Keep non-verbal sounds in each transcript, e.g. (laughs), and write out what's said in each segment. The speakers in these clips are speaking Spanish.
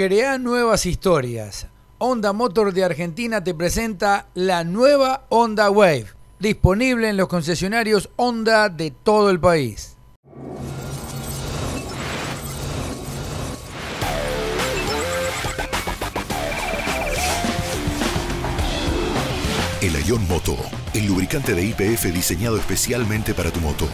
Crea nuevas historias. Honda Motor de Argentina te presenta la nueva Honda Wave, disponible en los concesionarios Honda de todo el país. El Ion Moto, el lubricante de IPF diseñado especialmente para tu moto.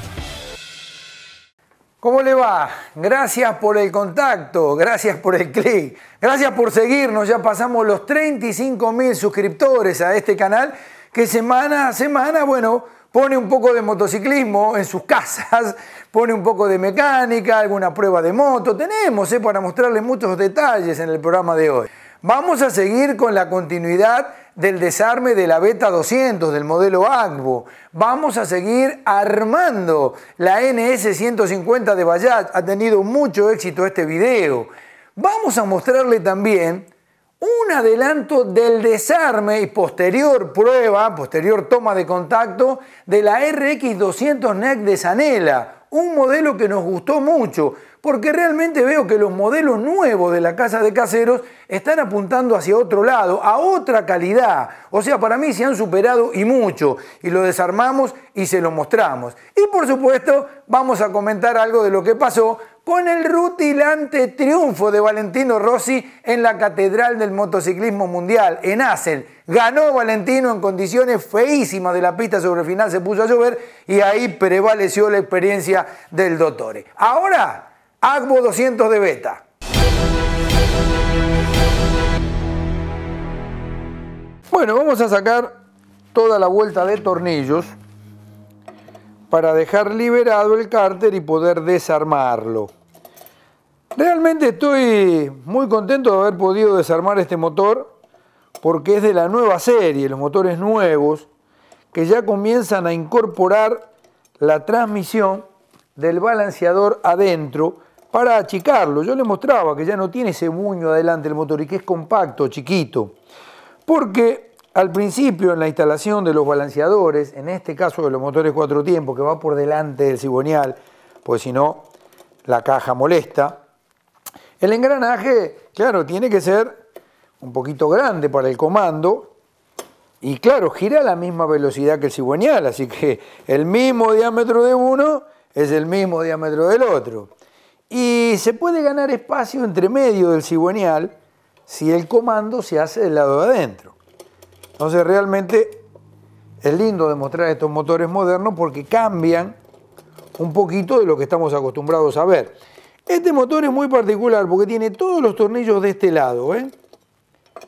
¿Cómo le va? Gracias por el contacto, gracias por el clic, gracias por seguirnos. Ya pasamos los 35 mil suscriptores a este canal que semana a semana, bueno, pone un poco de motociclismo en sus casas, (laughs) pone un poco de mecánica, alguna prueba de moto. Tenemos eh, para mostrarles muchos detalles en el programa de hoy. Vamos a seguir con la continuidad del desarme de la Beta 200, del modelo ACVO. Vamos a seguir armando la NS 150 de Bayat. Ha tenido mucho éxito este video. Vamos a mostrarle también un adelanto del desarme y posterior prueba, posterior toma de contacto de la RX200 NEC de Sanela. Un modelo que nos gustó mucho porque realmente veo que los modelos nuevos de la casa de caseros están apuntando hacia otro lado, a otra calidad. O sea, para mí se han superado y mucho, y lo desarmamos y se lo mostramos. Y por supuesto, vamos a comentar algo de lo que pasó con el rutilante triunfo de Valentino Rossi en la Catedral del Motociclismo Mundial, en Assel. Ganó Valentino en condiciones feísimas de la pista, sobre final se puso a llover y ahí prevaleció la experiencia del Dottore. Ahora Agbo 200 de beta. Bueno, vamos a sacar toda la vuelta de tornillos para dejar liberado el cárter y poder desarmarlo. Realmente estoy muy contento de haber podido desarmar este motor porque es de la nueva serie, los motores nuevos, que ya comienzan a incorporar la transmisión del balanceador adentro para achicarlo. Yo le mostraba que ya no tiene ese muño adelante el motor y que es compacto, chiquito. Porque al principio en la instalación de los balanceadores, en este caso de los motores cuatro tiempos, que va por delante del cigüeñal, pues si no la caja molesta, el engranaje, claro, tiene que ser un poquito grande para el comando y claro, gira a la misma velocidad que el cigüeñal, así que el mismo diámetro de uno es el mismo diámetro del otro. Y se puede ganar espacio entre medio del cigüeñal si el comando se hace del lado de adentro. Entonces realmente es lindo demostrar estos motores modernos porque cambian un poquito de lo que estamos acostumbrados a ver. Este motor es muy particular porque tiene todos los tornillos de este lado, ¿eh?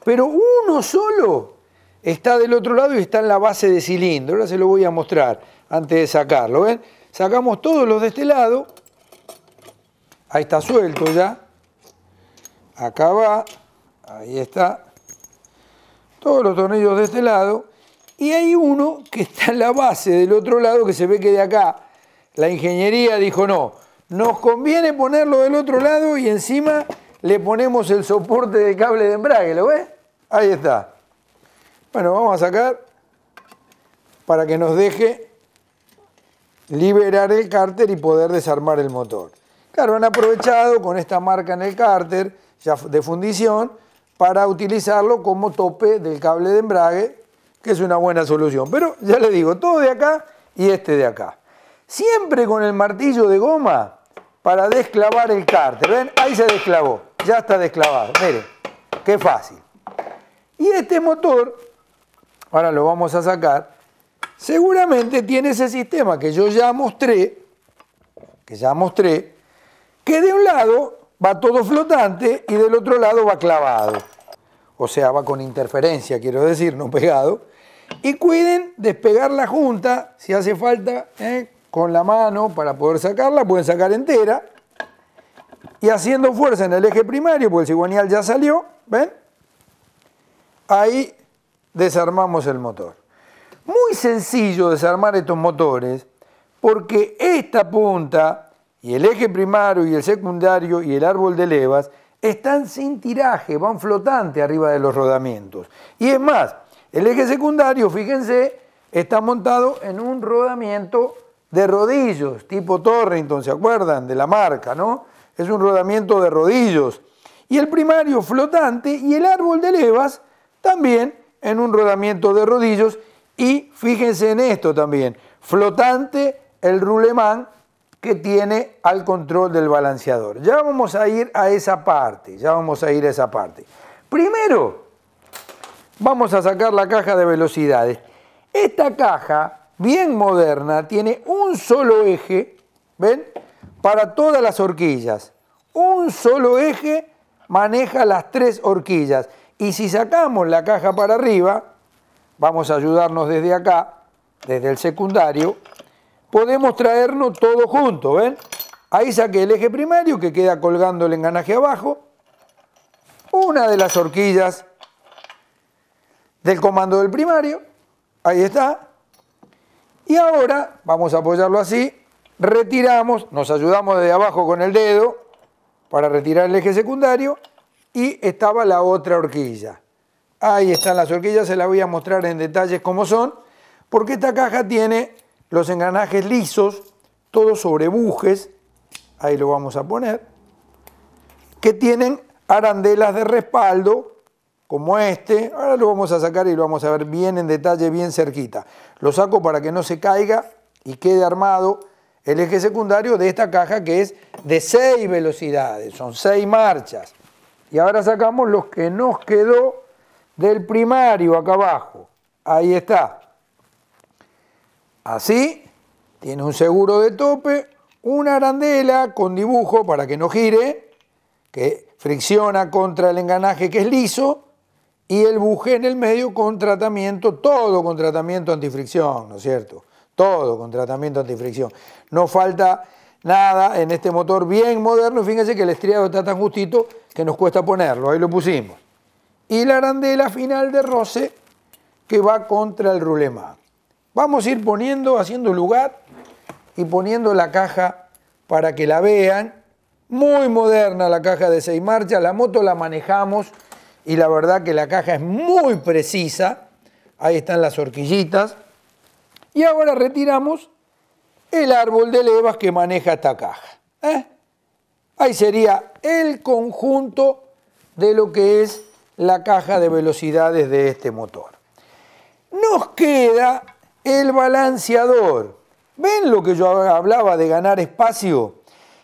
pero uno solo está del otro lado y está en la base de cilindro. Ahora se lo voy a mostrar antes de sacarlo. ¿eh? Sacamos todos los de este lado Ahí está suelto ya. Acá va. Ahí está. Todos los tornillos de este lado. Y hay uno que está en la base del otro lado que se ve que de acá la ingeniería dijo no. Nos conviene ponerlo del otro lado y encima le ponemos el soporte de cable de embrague. ¿Lo ves? Ahí está. Bueno, vamos a sacar para que nos deje liberar el cárter y poder desarmar el motor. Claro, han aprovechado con esta marca en el cárter, ya de fundición, para utilizarlo como tope del cable de embrague, que es una buena solución. Pero ya le digo, todo de acá y este de acá. Siempre con el martillo de goma para desclavar el cárter. ¿Ven? Ahí se desclavó. Ya está desclavado. Miren, qué fácil. Y este motor, ahora lo vamos a sacar, seguramente tiene ese sistema que yo ya mostré, que ya mostré, que de un lado va todo flotante y del otro lado va clavado. O sea, va con interferencia, quiero decir, no pegado. Y cuiden despegar la junta, si hace falta, ¿eh? con la mano para poder sacarla, pueden sacar entera. Y haciendo fuerza en el eje primario, porque el cigüeñal ya salió, ¿ven? Ahí desarmamos el motor. Muy sencillo desarmar estos motores, porque esta punta y el eje primario y el secundario y el árbol de levas están sin tiraje, van flotante arriba de los rodamientos. Y es más, el eje secundario, fíjense, está montado en un rodamiento de rodillos, tipo Torrington, ¿se acuerdan? De la marca, ¿no? Es un rodamiento de rodillos. Y el primario flotante y el árbol de levas también en un rodamiento de rodillos. Y fíjense en esto también, flotante el rulemán que tiene al control del balanceador. Ya vamos a ir a esa parte, ya vamos a ir a esa parte. Primero, vamos a sacar la caja de velocidades. Esta caja, bien moderna, tiene un solo eje, ¿ven? Para todas las horquillas. Un solo eje maneja las tres horquillas. Y si sacamos la caja para arriba, vamos a ayudarnos desde acá, desde el secundario, podemos traernos todo junto, ¿ven? Ahí saqué el eje primario que queda colgando el enganaje abajo, una de las horquillas del comando del primario, ahí está, y ahora, vamos a apoyarlo así, retiramos, nos ayudamos desde abajo con el dedo para retirar el eje secundario y estaba la otra horquilla. Ahí están las horquillas, se las voy a mostrar en detalles cómo son, porque esta caja tiene los engranajes lisos, todos sobre bujes, ahí lo vamos a poner, que tienen arandelas de respaldo, como este. Ahora lo vamos a sacar y lo vamos a ver bien en detalle, bien cerquita. Lo saco para que no se caiga y quede armado el eje secundario de esta caja que es de 6 velocidades, son 6 marchas. Y ahora sacamos los que nos quedó del primario acá abajo. Ahí está. Así, tiene un seguro de tope, una arandela con dibujo para que no gire, que fricciona contra el enganaje que es liso, y el buje en el medio con tratamiento, todo con tratamiento antifricción, ¿no es cierto? Todo con tratamiento antifricción. No falta nada en este motor bien moderno, fíjense que el estriado está tan justito que nos cuesta ponerlo, ahí lo pusimos. Y la arandela final de roce que va contra el rulemán. Vamos a ir poniendo, haciendo lugar y poniendo la caja para que la vean. Muy moderna la caja de seis marchas, la moto la manejamos y la verdad que la caja es muy precisa. Ahí están las horquillitas. Y ahora retiramos el árbol de levas que maneja esta caja. ¿eh? Ahí sería el conjunto de lo que es la caja de velocidades de este motor. Nos queda el balanceador. ¿Ven lo que yo hablaba de ganar espacio?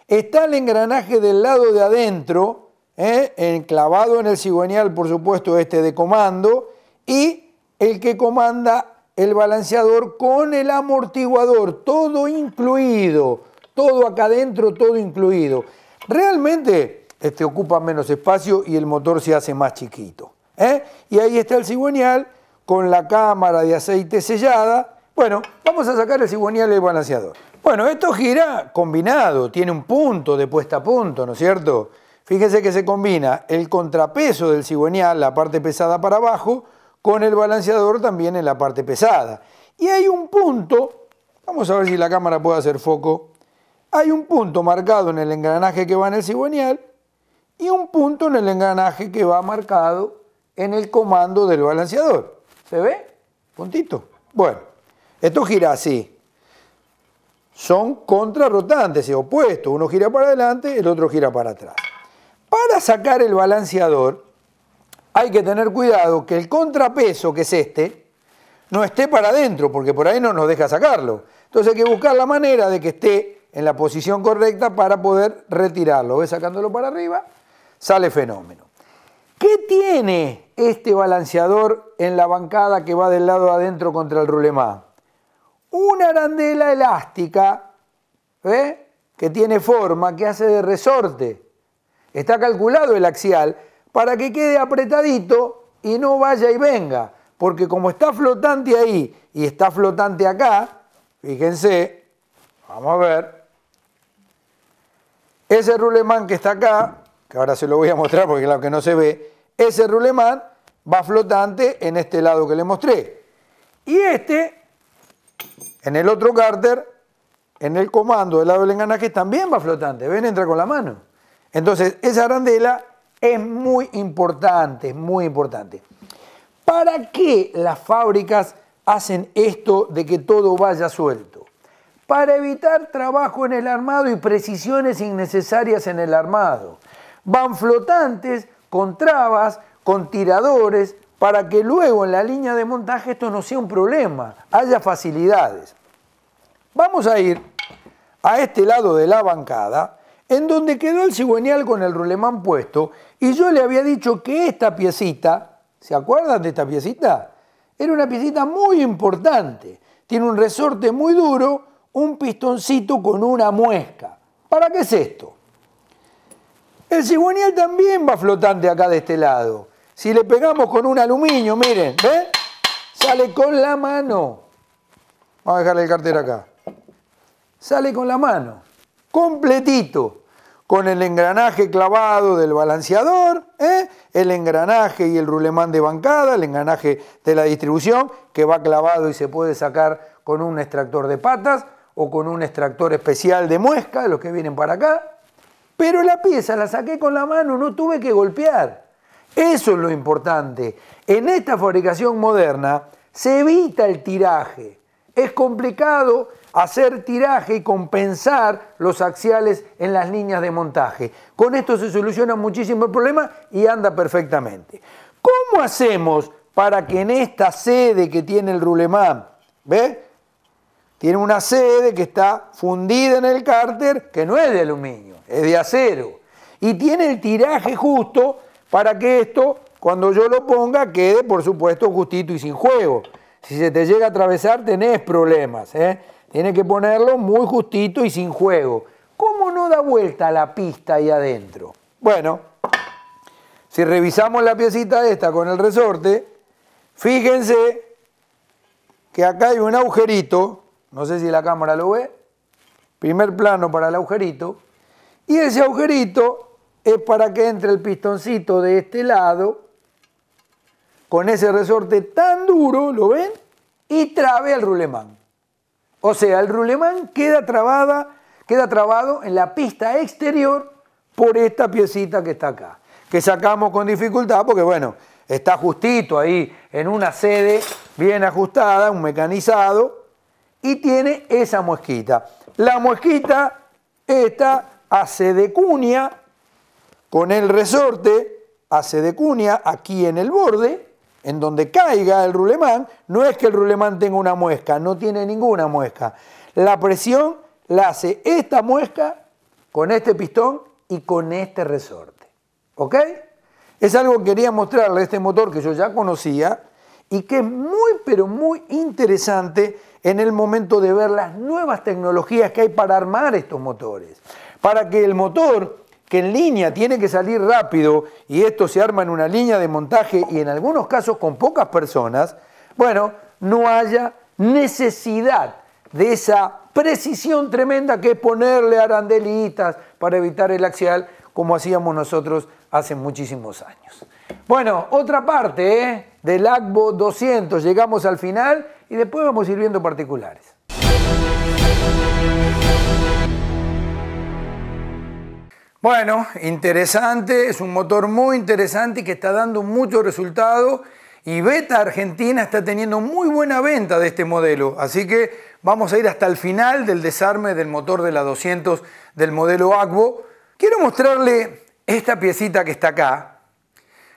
Está el engranaje del lado de adentro, enclavado ¿eh? en el cigüeñal, por supuesto, este de comando, y el que comanda el balanceador con el amortiguador, todo incluido, todo acá adentro, todo incluido. Realmente este, ocupa menos espacio y el motor se hace más chiquito. ¿eh? Y ahí está el cigüeñal con la cámara de aceite sellada bueno, vamos a sacar el cigüeñal el balanceador. Bueno, esto gira combinado, tiene un punto de puesta a punto, ¿no es cierto? Fíjense que se combina el contrapeso del cigüeñal, la parte pesada para abajo, con el balanceador también en la parte pesada. Y hay un punto, vamos a ver si la cámara puede hacer foco, hay un punto marcado en el engranaje que va en el cigüeñal y un punto en el engranaje que va marcado en el comando del balanceador. ¿Se ve? Puntito. Bueno. Esto gira así. Son contrarrotantes, es opuesto. Uno gira para adelante, el otro gira para atrás. Para sacar el balanceador, hay que tener cuidado que el contrapeso, que es este, no esté para adentro, porque por ahí no nos deja sacarlo. Entonces hay que buscar la manera de que esté en la posición correcta para poder retirarlo. ¿Ves? Sacándolo para arriba, sale fenómeno. ¿Qué tiene este balanceador en la bancada que va del lado adentro contra el rulemá? una arandela elástica ¿eh? que tiene forma, que hace de resorte. Está calculado el axial para que quede apretadito y no vaya y venga. Porque como está flotante ahí y está flotante acá, fíjense, vamos a ver, ese rulemán que está acá, que ahora se lo voy a mostrar porque claro que no se ve, ese rulemán va flotante en este lado que le mostré. Y este en el otro cárter, en el comando del lado del que también va flotante. Ven, entra con la mano. Entonces, esa arandela es muy importante, es muy importante. ¿Para qué las fábricas hacen esto de que todo vaya suelto? Para evitar trabajo en el armado y precisiones innecesarias en el armado. Van flotantes con trabas, con tiradores, para que luego en la línea de montaje esto no sea un problema, haya facilidades. Vamos a ir a este lado de la bancada, en donde quedó el cigüeñal con el rulemán puesto, y yo le había dicho que esta piecita, ¿se acuerdan de esta piecita? Era una piecita muy importante, tiene un resorte muy duro, un pistoncito con una muesca. ¿Para qué es esto? El cigüeñal también va flotante acá de este lado. Si le pegamos con un aluminio, miren, ¿ven? Sale con la mano. Vamos a dejar el cartero acá. Sale con la mano, completito, con el engranaje clavado del balanceador, ¿eh? el engranaje y el rulemán de bancada, el engranaje de la distribución, que va clavado y se puede sacar con un extractor de patas o con un extractor especial de muesca, los que vienen para acá. Pero la pieza la saqué con la mano, no tuve que golpear. Eso es lo importante. En esta fabricación moderna se evita el tiraje. Es complicado hacer tiraje y compensar los axiales en las líneas de montaje. Con esto se soluciona muchísimo el problema y anda perfectamente. ¿Cómo hacemos para que en esta sede que tiene el Rulemán, ¿ve? Tiene una sede que está fundida en el cárter, que no es de aluminio, es de acero, y tiene el tiraje justo para que esto, cuando yo lo ponga, quede, por supuesto, justito y sin juego. Si se te llega a atravesar, tenés problemas. ¿eh? Tienes que ponerlo muy justito y sin juego. ¿Cómo no da vuelta la pista ahí adentro? Bueno, si revisamos la piecita esta con el resorte, fíjense que acá hay un agujerito, no sé si la cámara lo ve, primer plano para el agujerito, y ese agujerito es para que entre el pistoncito de este lado con ese resorte tan duro, ¿lo ven? Y trabe al rulemán. O sea, el rulemán queda, trabada, queda trabado en la pista exterior por esta piecita que está acá, que sacamos con dificultad porque, bueno, está justito ahí en una sede bien ajustada, un mecanizado, y tiene esa muesquita. La muesquita, esta, hace de cuña con el resorte hace de cuña aquí en el borde, en donde caiga el rulemán, no es que el rulemán tenga una muesca, no tiene ninguna muesca. La presión la hace esta muesca con este pistón y con este resorte. ¿Ok? Es algo que quería mostrarle este motor que yo ya conocía y que es muy pero muy interesante en el momento de ver las nuevas tecnologías que hay para armar estos motores. Para que el motor que en línea tiene que salir rápido y esto se arma en una línea de montaje y en algunos casos con pocas personas, bueno, no haya necesidad de esa precisión tremenda que es ponerle arandelitas para evitar el axial, como hacíamos nosotros hace muchísimos años. Bueno, otra parte ¿eh? del ACBO 200, llegamos al final y después vamos a ir viendo particulares. Bueno, interesante, es un motor muy interesante y que está dando mucho resultado y Beta Argentina está teniendo muy buena venta de este modelo, así que vamos a ir hasta el final del desarme del motor de la 200 del modelo Aquo. Quiero mostrarle esta piecita que está acá,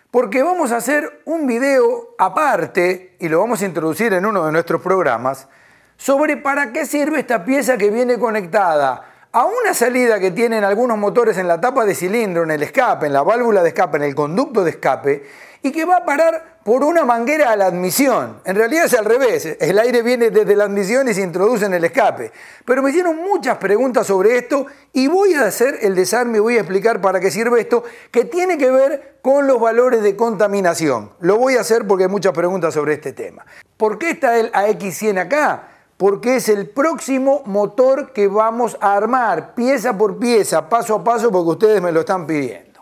porque vamos a hacer un video aparte, y lo vamos a introducir en uno de nuestros programas, sobre para qué sirve esta pieza que viene conectada a una salida que tienen algunos motores en la tapa de cilindro, en el escape, en la válvula de escape, en el conducto de escape, y que va a parar por una manguera a la admisión. En realidad es al revés, el aire viene desde la admisión y se introduce en el escape. Pero me hicieron muchas preguntas sobre esto y voy a hacer el desarme y voy a explicar para qué sirve esto, que tiene que ver con los valores de contaminación. Lo voy a hacer porque hay muchas preguntas sobre este tema. ¿Por qué está el AX100 acá? porque es el próximo motor que vamos a armar, pieza por pieza, paso a paso, porque ustedes me lo están pidiendo.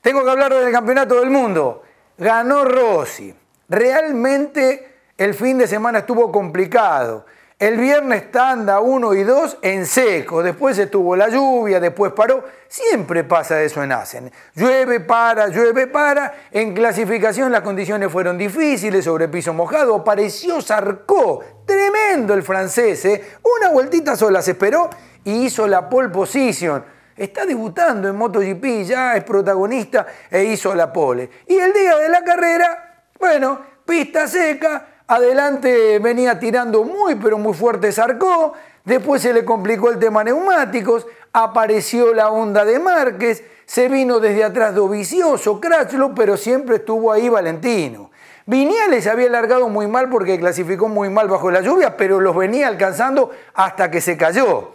Tengo que hablar del Campeonato del Mundo. Ganó Rossi. Realmente el fin de semana estuvo complicado. El viernes tanda 1 y 2 en seco, después estuvo la lluvia, después paró. Siempre pasa eso en Asen. Llueve, para, llueve, para. En clasificación las condiciones fueron difíciles, sobre piso mojado, pareció zarcó. Tremendo el francés, ¿eh? Una vueltita sola se esperó y hizo la pole position. Está debutando en MotoGP, ya es protagonista e hizo la pole. Y el día de la carrera, bueno, pista seca, Adelante venía tirando muy pero muy fuerte Sarcó, después se le complicó el tema neumáticos, apareció la onda de Márquez, se vino desde atrás Dovicioso, Crachlo, pero siempre estuvo ahí Valentino. Viniales había largado muy mal porque clasificó muy mal bajo la lluvia, pero los venía alcanzando hasta que se cayó.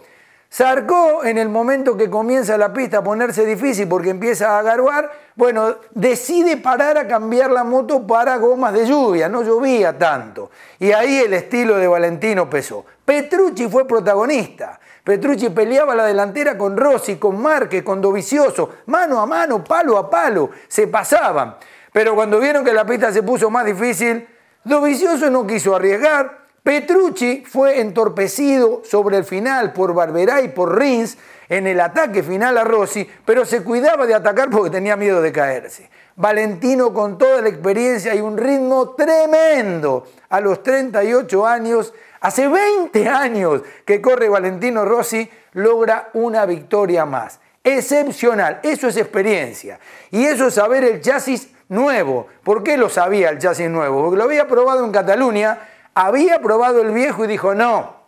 Sarcó en el momento que comienza la pista a ponerse difícil porque empieza a garbar, bueno, decide parar a cambiar la moto para gomas de lluvia, no llovía tanto. Y ahí el estilo de Valentino pesó. Petrucci fue protagonista. Petrucci peleaba la delantera con Rossi, con Márquez, con Dovicioso, mano a mano, palo a palo, se pasaban. Pero cuando vieron que la pista se puso más difícil, Dovicioso no quiso arriesgar, Petrucci fue entorpecido sobre el final por Barberá y por Rins en el ataque final a Rossi, pero se cuidaba de atacar porque tenía miedo de caerse. Valentino con toda la experiencia y un ritmo tremendo a los 38 años, hace 20 años que corre Valentino Rossi, logra una victoria más. Excepcional, eso es experiencia. Y eso es saber el chasis nuevo. ¿Por qué lo sabía el chasis nuevo? Porque lo había probado en Cataluña había probado el viejo y dijo, no,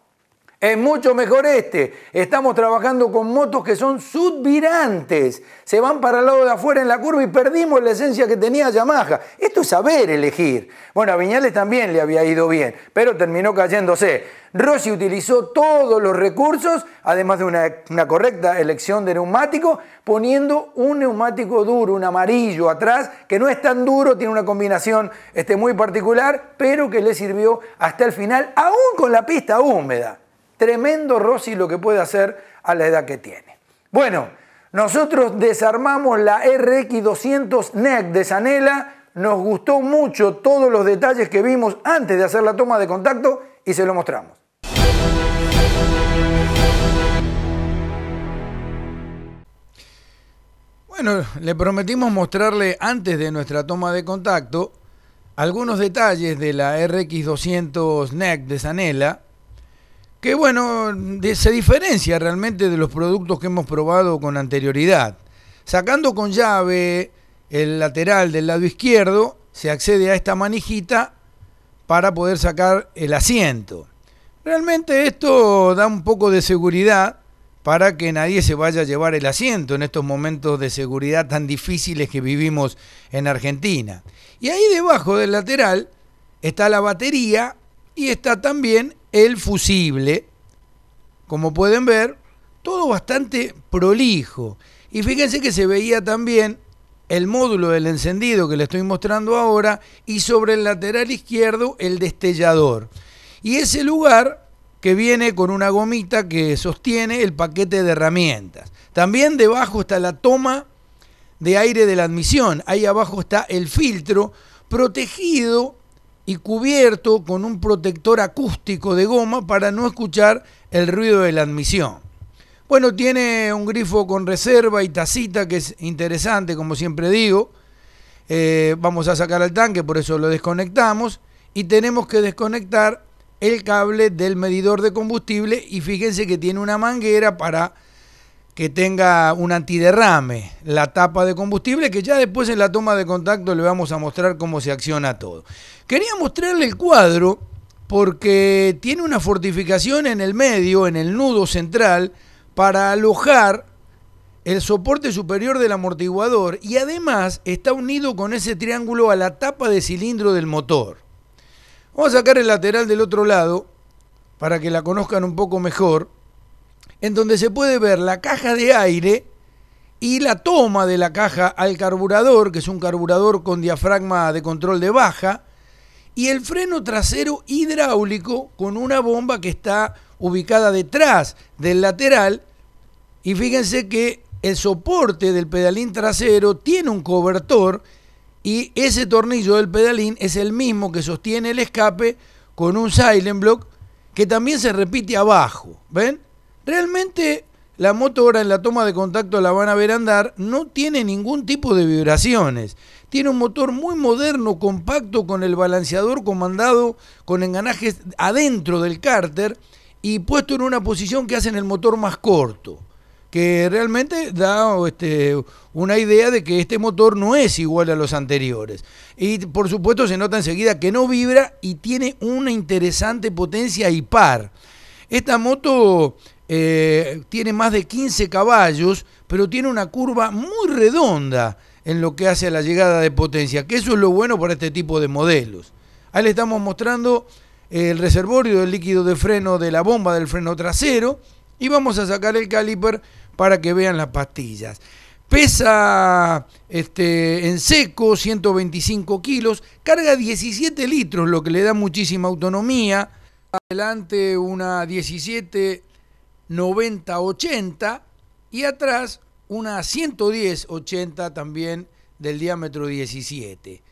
es mucho mejor este. Estamos trabajando con motos que son subvirantes. Se van para el lado de afuera en la curva y perdimos la esencia que tenía Yamaha. Esto es saber elegir. Bueno, a Viñales también le había ido bien, pero terminó cayéndose. Rossi utilizó todos los recursos, además de una, correcta elección de neumático, poniendo un neumático duro, un amarillo atrás, que no es tan duro, tiene una combinación este, muy particular, pero que le sirvió hasta el final, aún con la pista húmeda. Tremendo Rossi lo que puede hacer a la edad que tiene. Bueno, nosotros desarmamos la RX200 NEC de Sanela. Nos gustó mucho todos los detalles que vimos antes de hacer la toma de contacto y se lo mostramos. Bueno, le prometimos mostrarle antes de nuestra toma de contacto algunos detalles de la RX200 NEC de Sanela que bueno, se diferencia realmente de los productos que hemos probado con anterioridad. Sacando con llave el lateral del lado izquierdo, se accede a esta manijita para poder sacar el asiento. Realmente esto da un poco de seguridad para que nadie se vaya a llevar el asiento en estos momentos de seguridad tan difíciles que vivimos en Argentina. Y ahí debajo del lateral está la batería y está también el fusible, como pueden ver, todo bastante prolijo. Y fíjense que se veía también el módulo del encendido que le estoy mostrando ahora y sobre el lateral izquierdo el destellador. Y ese lugar que viene con una gomita que sostiene el paquete de herramientas. También debajo está la toma de aire de la admisión. Ahí abajo está el filtro protegido y cubierto con un protector acústico de goma para no escuchar el ruido de la admisión. Bueno, tiene un grifo con reserva y tacita que es interesante, como siempre digo. Eh, vamos a sacar al tanque, por eso lo desconectamos. Y tenemos que desconectar el cable del medidor de combustible y fíjense que tiene una manguera para que tenga un antiderrame, la tapa de combustible, que ya después en la toma de contacto le vamos a mostrar cómo se acciona todo. Quería mostrarle el cuadro porque tiene una fortificación en el medio, en el nudo central, para alojar el soporte superior del amortiguador y además está unido con ese triángulo a la tapa de cilindro del motor. Vamos a sacar el lateral del otro lado para que la conozcan un poco mejor en donde se puede ver la caja de aire y la toma de la caja al carburador, que es un carburador con diafragma de control de baja, y el freno trasero hidráulico con una bomba que está ubicada detrás del lateral. Y fíjense que el soporte del pedalín trasero tiene un cobertor y ese tornillo del pedalín es el mismo que sostiene el escape con un silent block que también se repite abajo. ¿Ven? Realmente la moto ahora en la toma de contacto la van a ver andar, no tiene ningún tipo de vibraciones. Tiene un motor muy moderno, compacto, con el balanceador comandado con enganajes adentro del cárter y puesto en una posición que hacen el motor más corto. Que realmente da este, una idea de que este motor no es igual a los anteriores. Y por supuesto se nota enseguida que no vibra y tiene una interesante potencia y par. Esta moto eh, tiene más de 15 caballos, pero tiene una curva muy redonda en lo que hace a la llegada de potencia, que eso es lo bueno para este tipo de modelos. Ahí le estamos mostrando eh, el reservorio del líquido de freno de la bomba del freno trasero y vamos a sacar el caliper para que vean las pastillas. Pesa este, en seco 125 kilos, carga 17 litros, lo que le da muchísima autonomía. Adelante una 17 90-80 y atrás una 110-80 también del diámetro 17.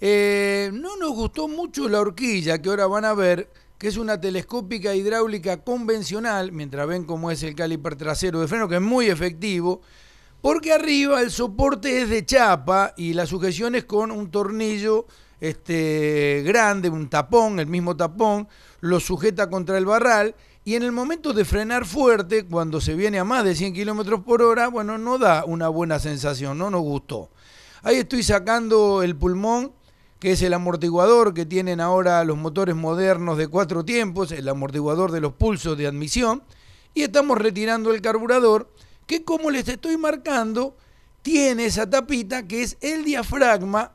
Eh, no nos gustó mucho la horquilla que ahora van a ver, que es una telescópica hidráulica convencional, mientras ven cómo es el caliper trasero de freno, que es muy efectivo, porque arriba el soporte es de chapa y la sujeción es con un tornillo este, grande, un tapón, el mismo tapón, lo sujeta contra el barral y en el momento de frenar fuerte, cuando se viene a más de 100 kilómetros por hora, bueno, no da una buena sensación, no nos gustó. Ahí estoy sacando el pulmón, que es el amortiguador que tienen ahora los motores modernos de cuatro tiempos, el amortiguador de los pulsos de admisión, y estamos retirando el carburador, que como les estoy marcando, tiene esa tapita que es el diafragma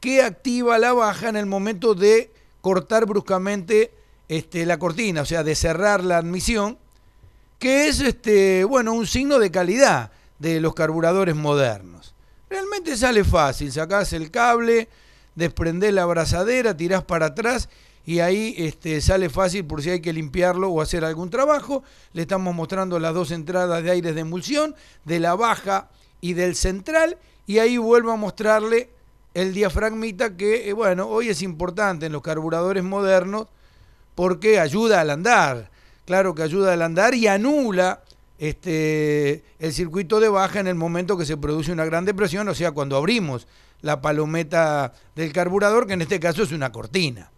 que activa la baja en el momento de cortar bruscamente este, la cortina, o sea, de cerrar la admisión, que es este, bueno, un signo de calidad de los carburadores modernos. Realmente sale fácil, sacás el cable, desprendés la abrazadera, tirás para atrás y ahí este, sale fácil por si hay que limpiarlo o hacer algún trabajo. Le estamos mostrando las dos entradas de aires de emulsión, de la baja y del central, y ahí vuelvo a mostrarle el diafragmita que, eh, bueno, hoy es importante en los carburadores modernos porque ayuda al andar, claro que ayuda al andar y anula este, el circuito de baja en el momento que se produce una gran depresión, o sea, cuando abrimos la palometa del carburador, que en este caso es una cortina.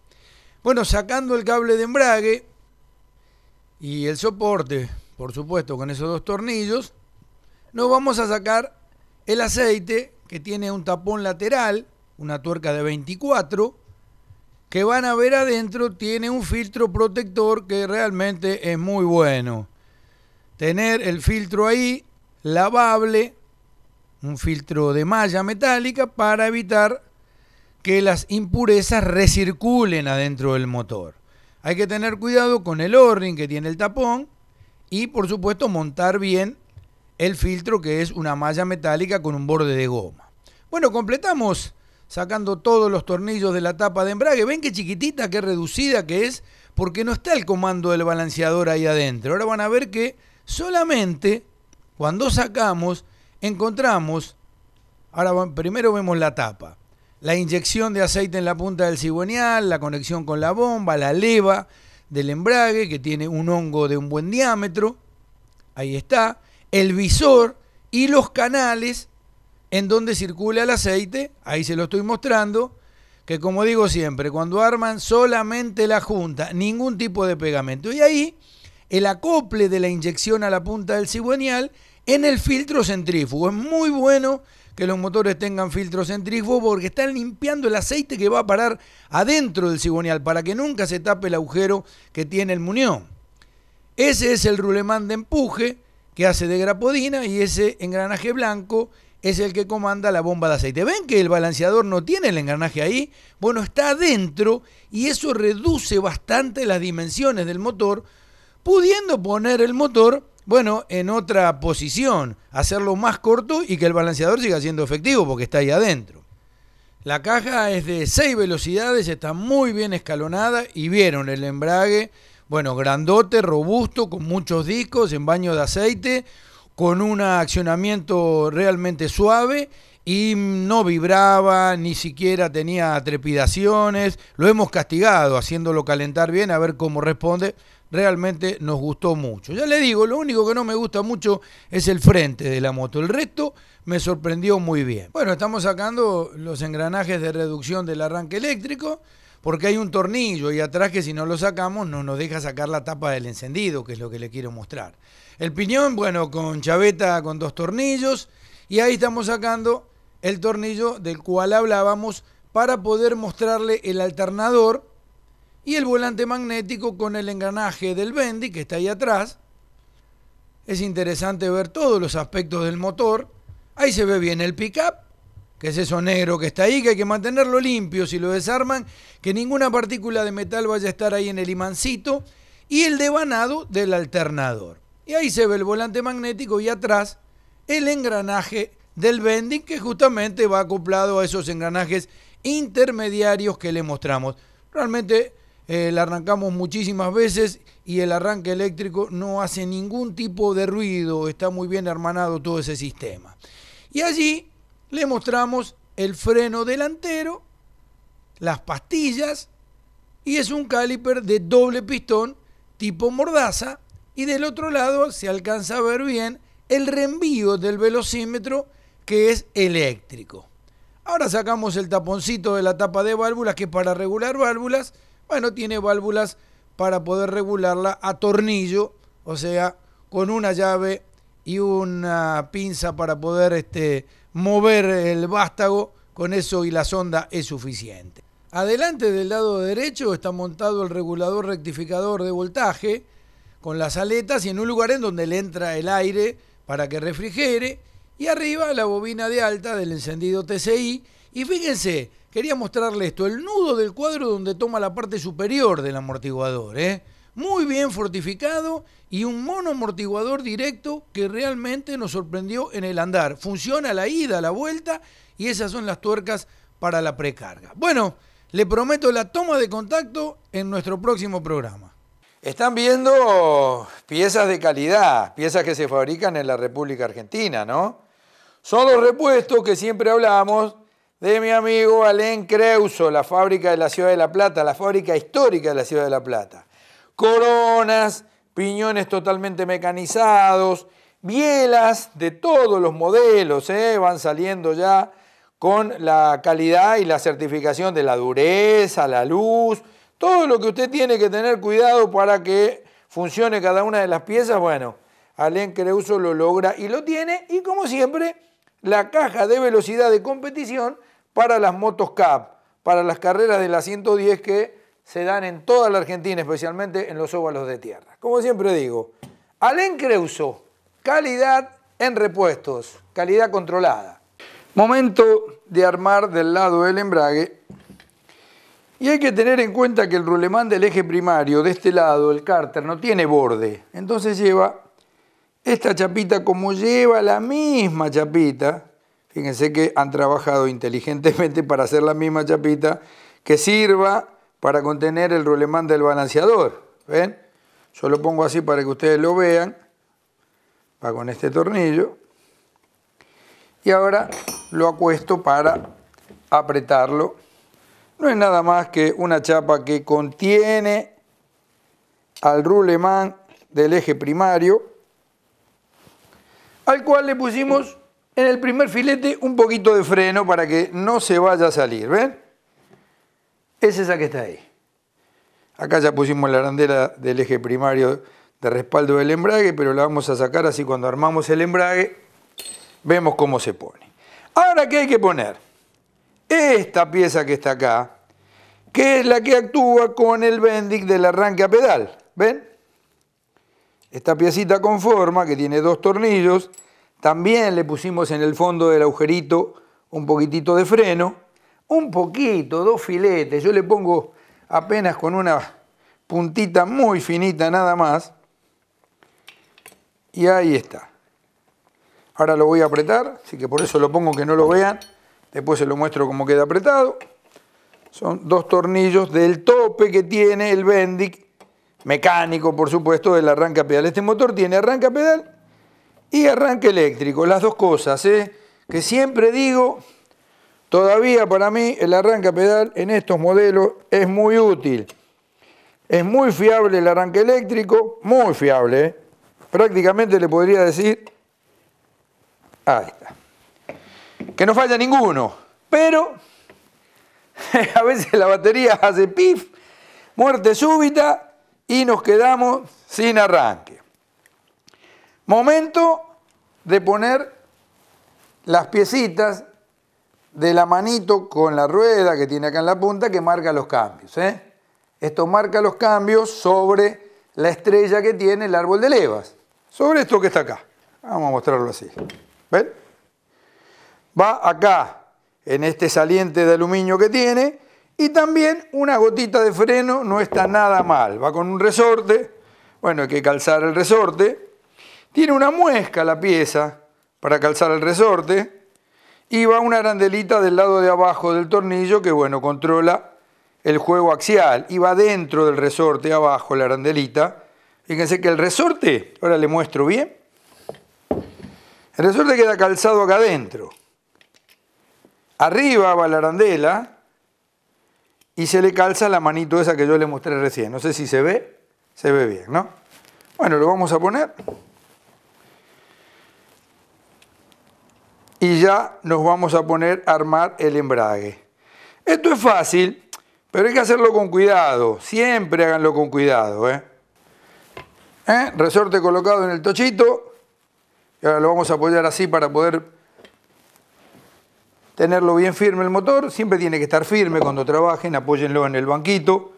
Bueno, sacando el cable de embrague y el soporte, por supuesto, con esos dos tornillos, nos vamos a sacar el aceite que tiene un tapón lateral, una tuerca de 24, que van a ver adentro tiene un filtro protector que realmente es muy bueno. Tener el filtro ahí, lavable, un filtro de malla metálica para evitar que las impurezas recirculen adentro del motor. Hay que tener cuidado con el orden que tiene el tapón y por supuesto montar bien el filtro que es una malla metálica con un borde de goma. Bueno, completamos sacando todos los tornillos de la tapa de embrague. Ven qué chiquitita, qué reducida que es, porque no está el comando del balanceador ahí adentro. Ahora van a ver que solamente cuando sacamos, encontramos, ahora primero vemos la tapa, la inyección de aceite en la punta del cigüeñal, la conexión con la bomba, la leva del embrague que tiene un hongo de un buen diámetro, ahí está, el visor y los canales en donde circula el aceite, ahí se lo estoy mostrando, que como digo siempre, cuando arman solamente la junta, ningún tipo de pegamento. Y ahí el acople de la inyección a la punta del cigüeñal en el filtro centrífugo. Es muy bueno que los motores tengan filtro centrífugo porque están limpiando el aceite que va a parar adentro del cigüeñal para que nunca se tape el agujero que tiene el muñón. Ese es el rulemán de empuje que hace de grapodina y ese engranaje blanco es el que comanda la bomba de aceite. ¿Ven que el balanceador no tiene el engranaje ahí? Bueno, está adentro y eso reduce bastante las dimensiones del motor, pudiendo poner el motor, bueno, en otra posición, hacerlo más corto y que el balanceador siga siendo efectivo porque está ahí adentro. La caja es de 6 velocidades, está muy bien escalonada y vieron el embrague, bueno, grandote, robusto, con muchos discos, en baño de aceite, con un accionamiento realmente suave y no vibraba, ni siquiera tenía trepidaciones. Lo hemos castigado haciéndolo calentar bien a ver cómo responde. Realmente nos gustó mucho. Ya le digo, lo único que no me gusta mucho es el frente de la moto. El resto me sorprendió muy bien. Bueno, estamos sacando los engranajes de reducción del arranque eléctrico porque hay un tornillo y atrás que si no lo sacamos no nos deja sacar la tapa del encendido, que es lo que le quiero mostrar. El piñón, bueno, con chaveta con dos tornillos. Y ahí estamos sacando el tornillo del cual hablábamos para poder mostrarle el alternador y el volante magnético con el engranaje del Bendy que está ahí atrás. Es interesante ver todos los aspectos del motor. Ahí se ve bien el pickup, que es eso negro que está ahí, que hay que mantenerlo limpio si lo desarman, que ninguna partícula de metal vaya a estar ahí en el imancito y el devanado del alternador. Y ahí se ve el volante magnético y atrás el engranaje del bending que justamente va acoplado a esos engranajes intermediarios que le mostramos. Realmente eh, la arrancamos muchísimas veces y el arranque eléctrico no hace ningún tipo de ruido, está muy bien hermanado todo ese sistema. Y allí le mostramos el freno delantero, las pastillas y es un caliper de doble pistón tipo mordaza y del otro lado se alcanza a ver bien el reenvío del velocímetro que es eléctrico. Ahora sacamos el taponcito de la tapa de válvulas que para regular válvulas, bueno, tiene válvulas para poder regularla a tornillo, o sea, con una llave y una pinza para poder este, mover el vástago, con eso y la sonda es suficiente. Adelante del lado derecho está montado el regulador rectificador de voltaje, con las aletas y en un lugar en donde le entra el aire para que refrigere. Y arriba la bobina de alta del encendido TCI. Y fíjense, quería mostrarle esto, el nudo del cuadro donde toma la parte superior del amortiguador. ¿eh? Muy bien fortificado y un mono amortiguador directo que realmente nos sorprendió en el andar. Funciona la ida, la vuelta y esas son las tuercas para la precarga. Bueno, le prometo la toma de contacto en nuestro próximo programa. Están viendo piezas de calidad, piezas que se fabrican en la República Argentina, ¿no? Son los repuestos que siempre hablamos de mi amigo Alén Creuso, la fábrica de la Ciudad de La Plata, la fábrica histórica de la Ciudad de La Plata. Coronas, piñones totalmente mecanizados, bielas de todos los modelos, ¿eh? van saliendo ya con la calidad y la certificación de la dureza, la luz, todo lo que usted tiene que tener cuidado para que funcione cada una de las piezas, bueno, Alain Creuso lo logra y lo tiene. Y como siempre, la caja de velocidad de competición para las motos CAP, para las carreras de la 110 que se dan en toda la Argentina, especialmente en los óvalos de tierra. Como siempre digo, Alain Creuso, calidad en repuestos, calidad controlada. Momento de armar del lado del embrague y hay que tener en cuenta que el rulemán del eje primario, de este lado, el cárter, no tiene borde. Entonces lleva esta chapita como lleva la misma chapita. Fíjense que han trabajado inteligentemente para hacer la misma chapita que sirva para contener el rulemán del balanceador. ¿Ven? Yo lo pongo así para que ustedes lo vean. Va con este tornillo. Y ahora lo acuesto para apretarlo no es nada más que una chapa que contiene al rulemán del eje primario, al cual le pusimos en el primer filete un poquito de freno para que no se vaya a salir, ¿ven? Es esa que está ahí. Acá ya pusimos la arandela del eje primario de respaldo del embrague, pero la vamos a sacar así cuando armamos el embrague, vemos cómo se pone. Ahora, ¿qué hay que poner? esta pieza que está acá, que es la que actúa con el bending del arranque a pedal. ¿Ven? Esta piecita con forma, que tiene dos tornillos, también le pusimos en el fondo del agujerito un poquitito de freno, un poquito, dos filetes, yo le pongo apenas con una puntita muy finita nada más, y ahí está. Ahora lo voy a apretar, así que por eso lo pongo que no lo vean. Después se lo muestro como queda apretado. Son dos tornillos del tope que tiene el Bendic, mecánico por supuesto, del arranca pedal. Este motor tiene arranca pedal y arranque eléctrico, las dos cosas, ¿eh? que siempre digo, todavía para mí el arranca pedal en estos modelos es muy útil. Es muy fiable el arranque eléctrico, muy fiable. ¿eh? Prácticamente le podría decir, ahí está que no falla ninguno, pero (laughs) a veces la batería hace pif, muerte súbita y nos quedamos sin arranque. Momento de poner las piecitas de la manito con la rueda que tiene acá en la punta que marca los cambios. ¿eh? Esto marca los cambios sobre la estrella que tiene el árbol de levas, sobre esto que está acá. Vamos a mostrarlo así. ¿Ven? va acá en este saliente de aluminio que tiene y también una gotita de freno no está nada mal, va con un resorte, bueno hay que calzar el resorte, tiene una muesca la pieza para calzar el resorte y va una arandelita del lado de abajo del tornillo que bueno controla el juego axial y va dentro del resorte abajo la arandelita. Fíjense que el resorte, ahora le muestro bien, el resorte queda calzado acá adentro. Arriba va la arandela y se le calza la manito esa que yo le mostré recién. No sé si se ve, se ve bien, ¿no? Bueno, lo vamos a poner. Y ya nos vamos a poner a armar el embrague. Esto es fácil, pero hay que hacerlo con cuidado. Siempre háganlo con cuidado, ¿Eh? ¿Eh? Resorte colocado en el tochito. Y ahora lo vamos a apoyar así para poder tenerlo bien firme el motor, siempre tiene que estar firme cuando trabajen, apóyenlo en el banquito.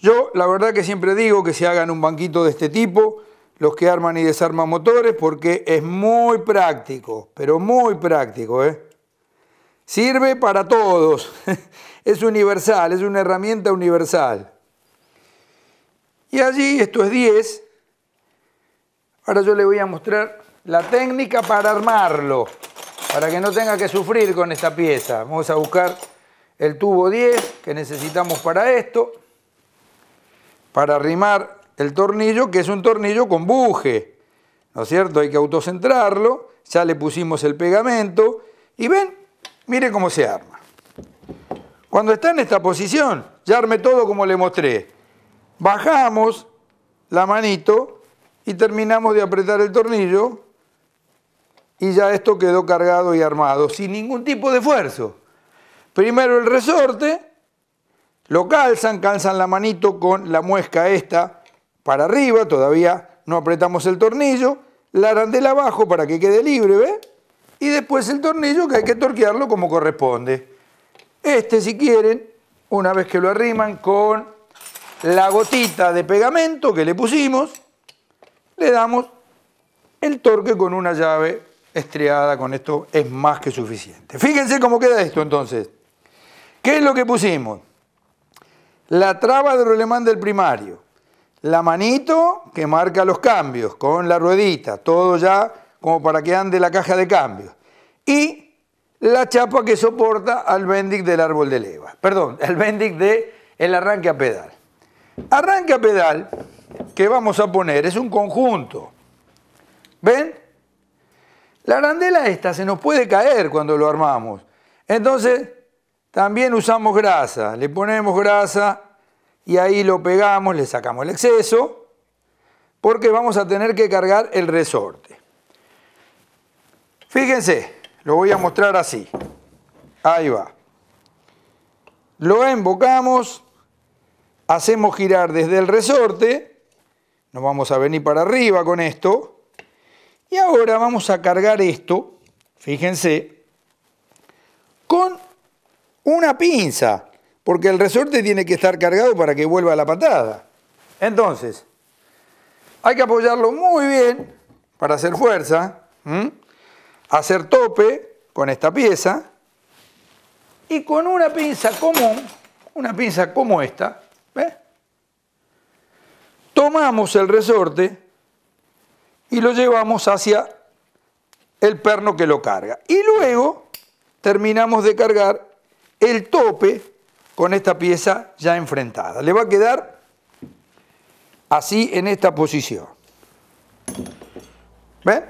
Yo la verdad que siempre digo que se hagan un banquito de este tipo, los que arman y desarman motores, porque es muy práctico, pero muy práctico. ¿eh? Sirve para todos, (laughs) es universal, es una herramienta universal. Y allí, esto es 10, ahora yo le voy a mostrar la técnica para armarlo para que no tenga que sufrir con esta pieza. Vamos a buscar el tubo 10 que necesitamos para esto, para arrimar el tornillo, que es un tornillo con buje, ¿no es cierto? Hay que autocentrarlo, ya le pusimos el pegamento, y ven, mire cómo se arma. Cuando está en esta posición, ya arme todo como le mostré. Bajamos la manito y terminamos de apretar el tornillo y ya esto quedó cargado y armado, sin ningún tipo de esfuerzo. Primero el resorte, lo calzan, calzan la manito con la muesca esta para arriba, todavía no apretamos el tornillo, la arandela abajo para que quede libre, ¿ve? Y después el tornillo que hay que torquearlo como corresponde. Este, si quieren, una vez que lo arriman con la gotita de pegamento que le pusimos, le damos el torque con una llave estriada con esto es más que suficiente. Fíjense cómo queda esto entonces. ¿Qué es lo que pusimos? La traba de rolemán del primario, la manito que marca los cambios con la ruedita, todo ya como para que ande la caja de cambios, y la chapa que soporta al bendic del árbol de leva, perdón, (laughs) el bendic de arranque a pedal. Arranque a pedal que vamos a poner es un conjunto. ¿Ven? La arandela esta se nos puede caer cuando lo armamos. Entonces, también usamos grasa. Le ponemos grasa y ahí lo pegamos, le sacamos el exceso, porque vamos a tener que cargar el resorte. Fíjense, lo voy a mostrar así. Ahí va. Lo embocamos, hacemos girar desde el resorte, nos vamos a venir para arriba con esto, y ahora vamos a cargar esto, fíjense, con una pinza, porque el resorte tiene que estar cargado para que vuelva la patada. Entonces, hay que apoyarlo muy bien para hacer fuerza, hacer tope con esta pieza y con una pinza común, una pinza como esta, ¿ves? tomamos el resorte y lo llevamos hacia el perno que lo carga. Y luego terminamos de cargar el tope con esta pieza ya enfrentada. Le va a quedar así en esta posición. ¿Ven?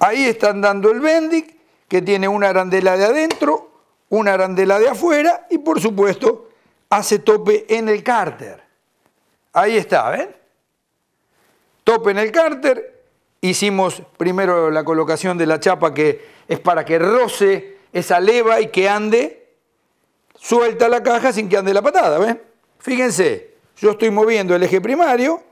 Ahí están dando el bendic, que tiene una arandela de adentro, una arandela de afuera y por supuesto hace tope en el cárter. Ahí está, ¿ven? tope en el cárter, hicimos primero la colocación de la chapa que es para que roce esa leva y que ande, suelta la caja sin que ande la patada, ¿ven? Fíjense, yo estoy moviendo el eje primario,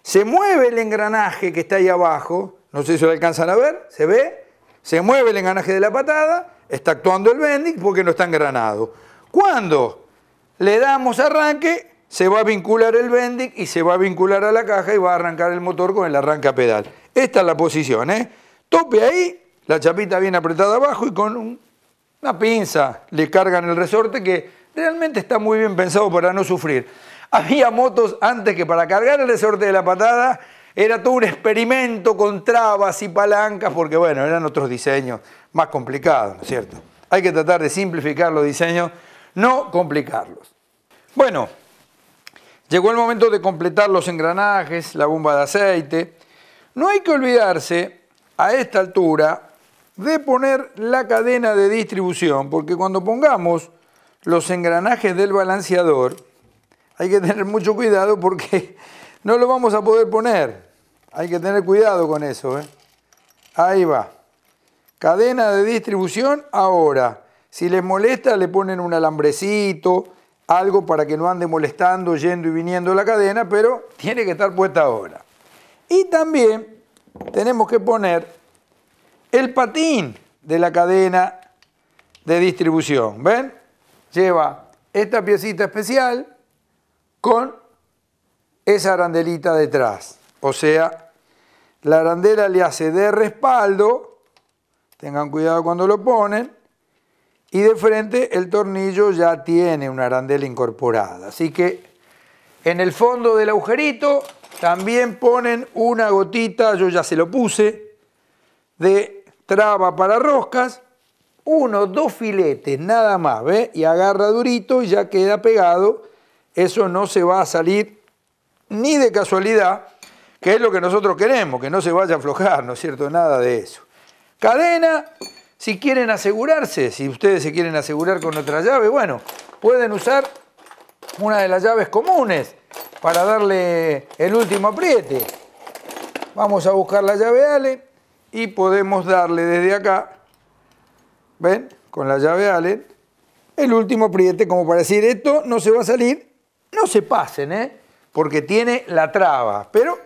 se mueve el engranaje que está ahí abajo, no sé si lo alcanzan a ver, se ve, se mueve el engranaje de la patada, está actuando el bending porque no está engranado. Cuando le damos arranque, se va a vincular el bending y se va a vincular a la caja y va a arrancar el motor con el arranca pedal. Esta es la posición, ¿eh? Tope ahí, la chapita bien apretada abajo y con una pinza le cargan el resorte que realmente está muy bien pensado para no sufrir. Había motos antes que para cargar el resorte de la patada era todo un experimento con trabas y palancas porque, bueno, eran otros diseños más complicados, ¿no es cierto? Hay que tratar de simplificar los diseños, no complicarlos. Bueno, Llegó el momento de completar los engranajes, la bomba de aceite. No hay que olvidarse a esta altura de poner la cadena de distribución, porque cuando pongamos los engranajes del balanceador, hay que tener mucho cuidado porque (laughs) no lo vamos a poder poner. Hay que tener cuidado con eso. ¿eh? Ahí va. Cadena de distribución ahora. Si les molesta, le ponen un alambrecito, algo para que no ande molestando, yendo y viniendo la cadena, pero tiene que estar puesta ahora. Y también tenemos que poner el patín de la cadena de distribución. ¿Ven? Lleva esta piecita especial con esa arandelita detrás. O sea, la arandela le hace de respaldo, tengan cuidado cuando lo ponen, y de frente el tornillo ya tiene una arandela incorporada. Así que en el fondo del agujerito también ponen una gotita, yo ya se lo puse, de traba para roscas. Uno, dos filetes, nada más, ¿ve? Y agarra durito y ya queda pegado. Eso no se va a salir ni de casualidad, que es lo que nosotros queremos, que no se vaya a aflojar, ¿no es cierto? Nada de eso. Cadena, si quieren asegurarse, si ustedes se quieren asegurar con otra llave, bueno, pueden usar una de las llaves comunes para darle el último apriete. Vamos a buscar la llave Allen y podemos darle desde acá, ¿ven? Con la llave Allen, el último apriete como para decir esto no se va a salir, no se pasen, ¿eh? Porque tiene la traba, pero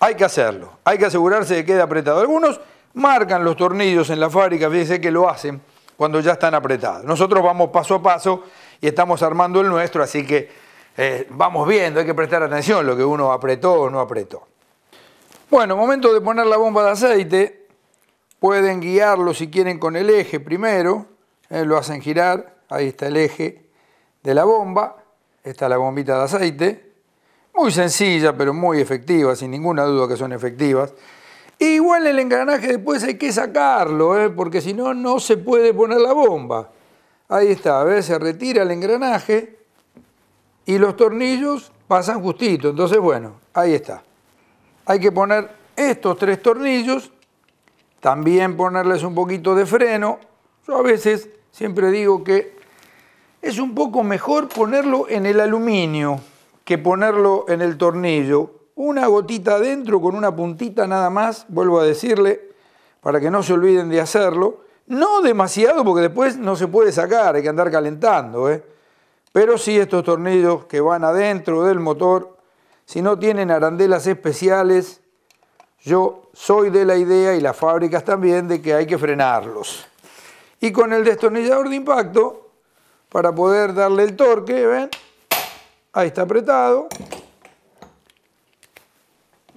hay que hacerlo, hay que asegurarse de que quede apretado. Algunos marcan los tornillos en la fábrica, fíjense que lo hacen cuando ya están apretados. Nosotros vamos paso a paso y estamos armando el nuestro, así que eh, vamos viendo, hay que prestar atención lo que uno apretó o no apretó. Bueno, momento de poner la bomba de aceite, pueden guiarlo si quieren con el eje primero, eh, lo hacen girar, ahí está el eje de la bomba, está la bombita de aceite, muy sencilla pero muy efectiva, sin ninguna duda que son efectivas igual el engranaje después hay que sacarlo, ¿eh? porque si no, no se puede poner la bomba. Ahí está, a ver, se retira el engranaje y los tornillos pasan justito. Entonces, bueno, ahí está. Hay que poner estos tres tornillos, también ponerles un poquito de freno. Yo a veces siempre digo que es un poco mejor ponerlo en el aluminio que ponerlo en el tornillo, una gotita adentro con una puntita nada más, vuelvo a decirle, para que no se olviden de hacerlo. No demasiado porque después no se puede sacar, hay que andar calentando. ¿eh? Pero sí estos tornillos que van adentro del motor, si no tienen arandelas especiales, yo soy de la idea y las fábricas también de que hay que frenarlos. Y con el destornillador de impacto, para poder darle el torque, ¿ven? Ahí está apretado,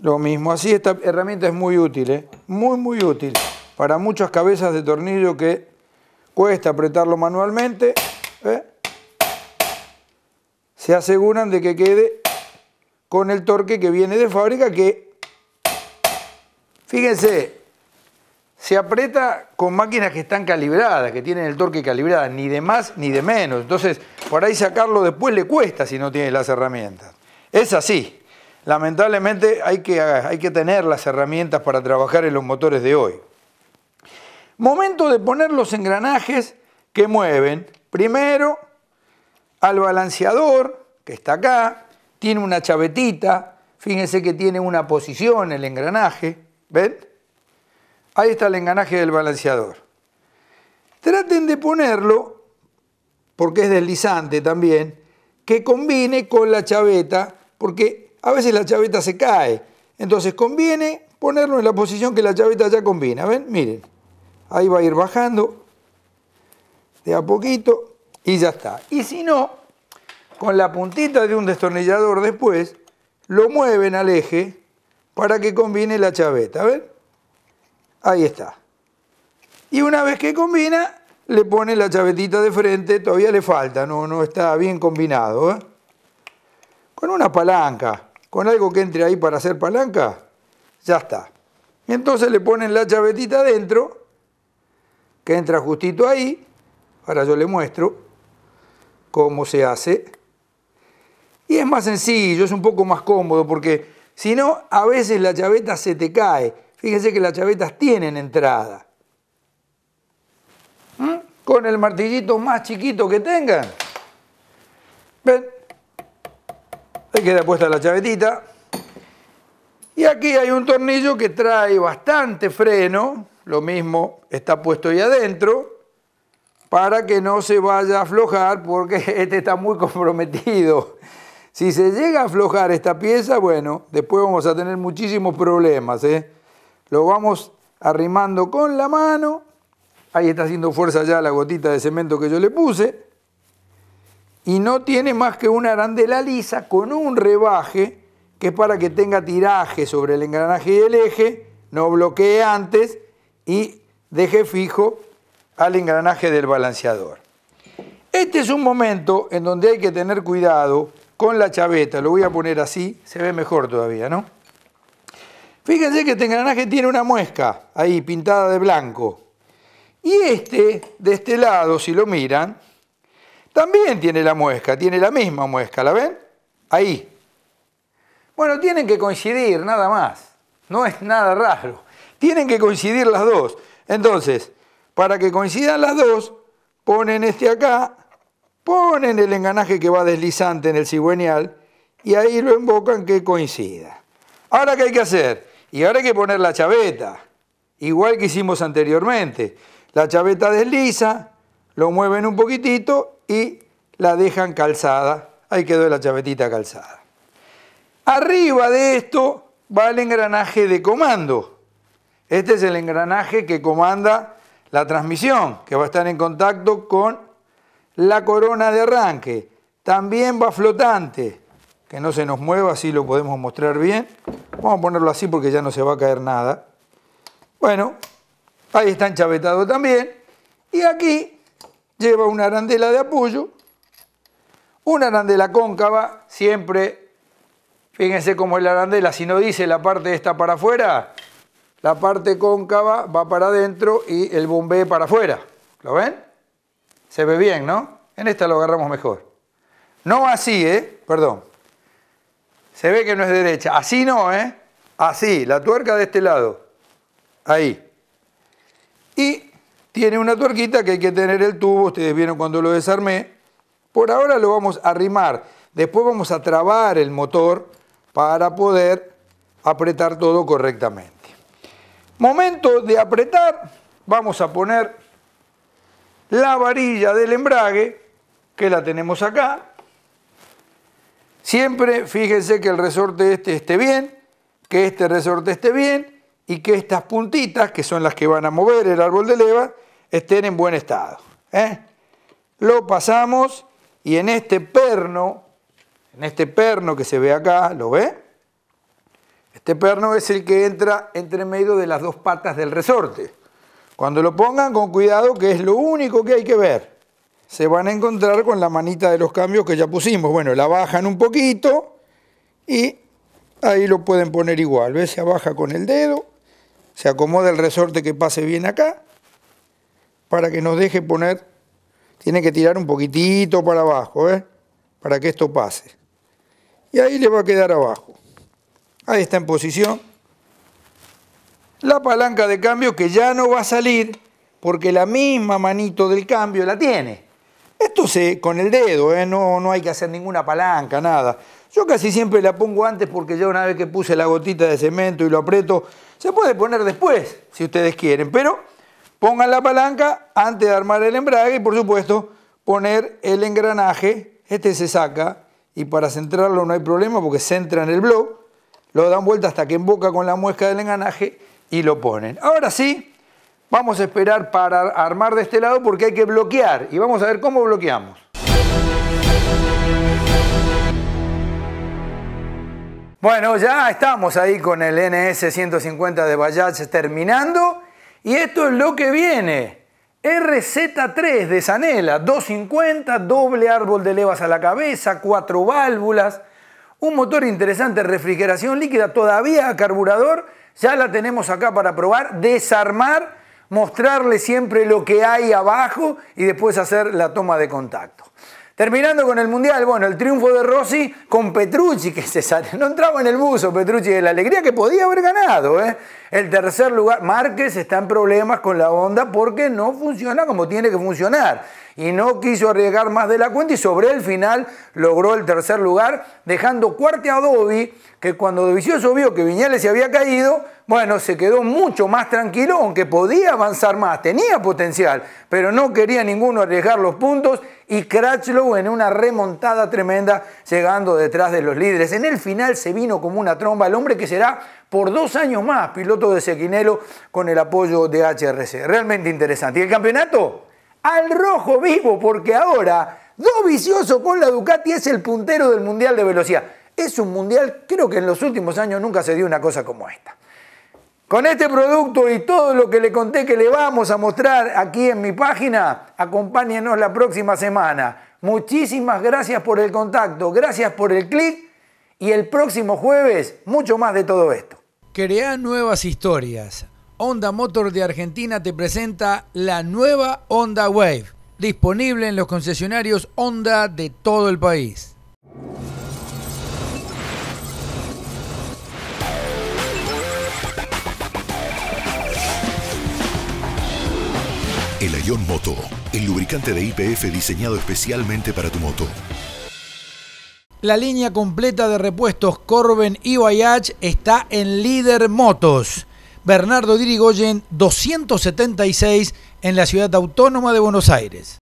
lo mismo. Así esta herramienta es muy útil, ¿eh? muy muy útil para muchas cabezas de tornillo que cuesta apretarlo manualmente. ¿eh? Se aseguran de que quede con el torque que viene de fábrica que, fíjense, se aprieta con máquinas que están calibradas, que tienen el torque calibrado, ni de más ni de menos. Entonces, por ahí sacarlo después le cuesta si no tiene las herramientas. Es así lamentablemente hay que, hay que tener las herramientas para trabajar en los motores de hoy. Momento de poner los engranajes que mueven. Primero al balanceador, que está acá, tiene una chavetita, fíjense que tiene una posición el engranaje, ¿ven? Ahí está el engranaje del balanceador. Traten de ponerlo, porque es deslizante también, que combine con la chaveta, porque a veces la chaveta se cae. Entonces conviene ponerlo en la posición que la chaveta ya combina. ¿Ven? Miren, ahí va a ir bajando de a poquito y ya está. Y si no, con la puntita de un destornillador después, lo mueven al eje para que combine la chaveta. ¿Ven? Ahí está. Y una vez que combina, le pone la chavetita de frente, todavía le falta, no, no está bien combinado. ¿eh? Con una palanca con algo que entre ahí para hacer palanca, ya está. y Entonces le ponen la chavetita adentro, que entra justito ahí. Ahora yo le muestro cómo se hace. Y es más sencillo, es un poco más cómodo, porque si no, a veces la chaveta se te cae. Fíjense que las chavetas tienen entrada. ¿Mm? Con el martillito más chiquito que tengan. ¿Ven? queda puesta la chavetita. Y aquí hay un tornillo que trae bastante freno, lo mismo está puesto ahí adentro, para que no se vaya a aflojar porque (laughs) este está muy comprometido. Si se llega a aflojar esta pieza, bueno, después vamos a tener muchísimos problemas. ¿eh? Lo vamos arrimando con la mano. Ahí está haciendo fuerza ya la gotita de cemento que yo le puse y no tiene más que una arandela lisa con un rebaje que es para que tenga tiraje sobre el engranaje y el eje, no bloquee antes y deje fijo al engranaje del balanceador. Este es un momento en donde hay que tener cuidado con la chaveta, lo voy a poner así, se ve mejor todavía, ¿no? Fíjense que este engranaje tiene una muesca ahí pintada de blanco. Y este, de este lado, si lo miran, también tiene la muesca, tiene la misma muesca, ¿la ven? Ahí. Bueno, tienen que coincidir, nada más. No es nada raro. Tienen que coincidir las dos. Entonces, para que coincidan las dos, ponen este acá, ponen el enganaje que va deslizante en el cigüeñal y ahí lo embocan que coincida. Ahora, ¿qué hay que hacer? Y ahora hay que poner la chaveta, igual que hicimos anteriormente. La chaveta desliza, lo mueven un poquitito y la dejan calzada. Ahí quedó la chavetita calzada. Arriba de esto va el engranaje de comando. Este es el engranaje que comanda la transmisión, que va a estar en contacto con la corona de arranque. También va flotante, que no se nos mueva, así lo podemos mostrar bien. Vamos a ponerlo así porque ya no se va a caer nada. Bueno, ahí está enchavetado también. Y aquí lleva una arandela de apoyo, una arandela cóncava, siempre, fíjense cómo es la arandela, si no dice la parte esta para afuera, la parte cóncava va para adentro y el bombé para afuera. ¿Lo ven? Se ve bien, ¿no? En esta lo agarramos mejor. No así, ¿eh? Perdón. Se ve que no es derecha. Así no, ¿eh? Así, la tuerca de este lado. Ahí. Y tiene una tuerquita que hay que tener el tubo, ustedes vieron cuando lo desarmé. Por ahora lo vamos a arrimar, después vamos a trabar el motor para poder apretar todo correctamente. Momento de apretar, vamos a poner la varilla del embrague, que la tenemos acá. Siempre fíjense que el resorte este esté bien, que este resorte esté bien y que estas puntitas, que son las que van a mover el árbol de leva, estén en buen estado. ¿eh? Lo pasamos y en este perno, en este perno que se ve acá, ¿lo ve? Este perno es el que entra entre medio de las dos patas del resorte. Cuando lo pongan con cuidado, que es lo único que hay que ver. Se van a encontrar con la manita de los cambios que ya pusimos. Bueno, la bajan un poquito y ahí lo pueden poner igual. ¿Ves? Se baja con el dedo, se acomoda el resorte que pase bien acá para que nos deje poner, tiene que tirar un poquitito para abajo, ¿eh? para que esto pase. Y ahí le va a quedar abajo. Ahí está en posición. La palanca de cambio que ya no va a salir porque la misma manito del cambio la tiene. Esto se con el dedo, ¿eh? no, no hay que hacer ninguna palanca, nada. Yo casi siempre la pongo antes porque ya una vez que puse la gotita de cemento y lo aprieto, se puede poner después, si ustedes quieren, pero Pongan la palanca antes de armar el embrague y por supuesto poner el engranaje. Este se saca y para centrarlo no hay problema porque se entra en el blog. Lo dan vuelta hasta que emboca con la muesca del engranaje y lo ponen. Ahora sí, vamos a esperar para armar de este lado porque hay que bloquear y vamos a ver cómo bloqueamos. Bueno, ya estamos ahí con el NS150 de Bajaj terminando y esto es lo que viene. RZ3 de Sanela, 250, doble árbol de levas a la cabeza, cuatro válvulas, un motor interesante, refrigeración líquida, todavía a carburador, ya la tenemos acá para probar, desarmar, mostrarle siempre lo que hay abajo y después hacer la toma de contacto. Terminando con el Mundial, bueno, el triunfo de Rossi con Petrucci, que se sale. No entraba en el buzo Petrucci de la alegría que podía haber ganado. ¿eh? El tercer lugar, Márquez está en problemas con la onda porque no funciona como tiene que funcionar y no quiso arriesgar más de la cuenta y sobre el final logró el tercer lugar, dejando cuarto a Dobby, que cuando Dovicioso vio que Viñales se había caído, bueno, se quedó mucho más tranquilo, aunque podía avanzar más, tenía potencial, pero no quería ninguno arriesgar los puntos y Cratchlow en una remontada tremenda llegando detrás de los líderes. En el final se vino como una tromba el hombre que será por dos años más piloto de Sequinelo con el apoyo de HRC. Realmente interesante. ¿Y el campeonato? al rojo vivo, porque ahora vicioso con la Ducati es el puntero del Mundial de Velocidad. Es un Mundial, creo que en los últimos años nunca se dio una cosa como esta. Con este producto y todo lo que le conté que le vamos a mostrar aquí en mi página, acompáñenos la próxima semana. Muchísimas gracias por el contacto, gracias por el clic y el próximo jueves mucho más de todo esto. Crea nuevas historias Honda Motor de Argentina te presenta la nueva Honda Wave, disponible en los concesionarios Honda de todo el país. El Ion Moto, el lubricante de IPF diseñado especialmente para tu moto. La línea completa de repuestos Corben y Voyage está en Líder Motos Bernardo Dirigoyen 276 en la ciudad autónoma de Buenos Aires.